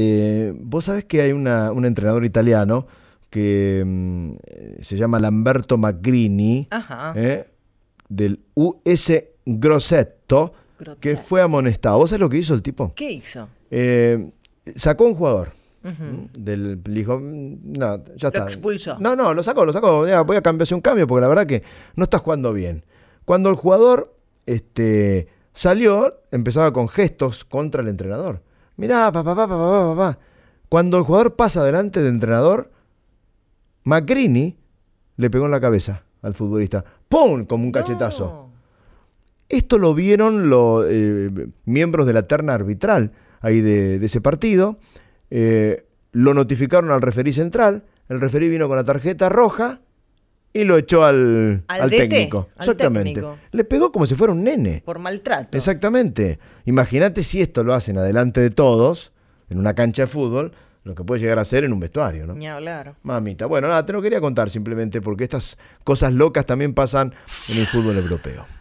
Eh, vos sabés que hay un entrenador italiano que mm, se llama Lamberto Macrini, eh, del US Grossetto, que fue amonestado. ¿Vos sabés lo que hizo el tipo? ¿Qué hizo? Eh, sacó un jugador. Del le dijo, mm, no, ya está. expulsó. No, no, lo sacó, lo sacó. Voy a cambiarse un cambio porque la verdad que no estás jugando bien. Cuando el jugador este, salió, empezaba con gestos contra el entrenador. Mirá, papá, papá, papá, papá. Cuando el jugador pasa delante del entrenador, Macrini le pegó en la cabeza al futbolista. ¡Pum! Como un cachetazo. Esto lo vieron los eh, miembros de la terna arbitral ahí de, ese partido. Eh, lo notificaron al referí central. El referí vino con la tarjeta roja y lo echó al, técnico. Exactamente. Le pegó como si fuera un nene. Por maltrato. Exactamente. Imagínate si esto lo hacen adelante de todos, en una cancha de fútbol, lo que puede llegar a ser en un vestuario, ¿no? Ni hablar. Mamita. Bueno, nada, te lo quería contar simplemente porque estas cosas locas también pasan en el fútbol europeo.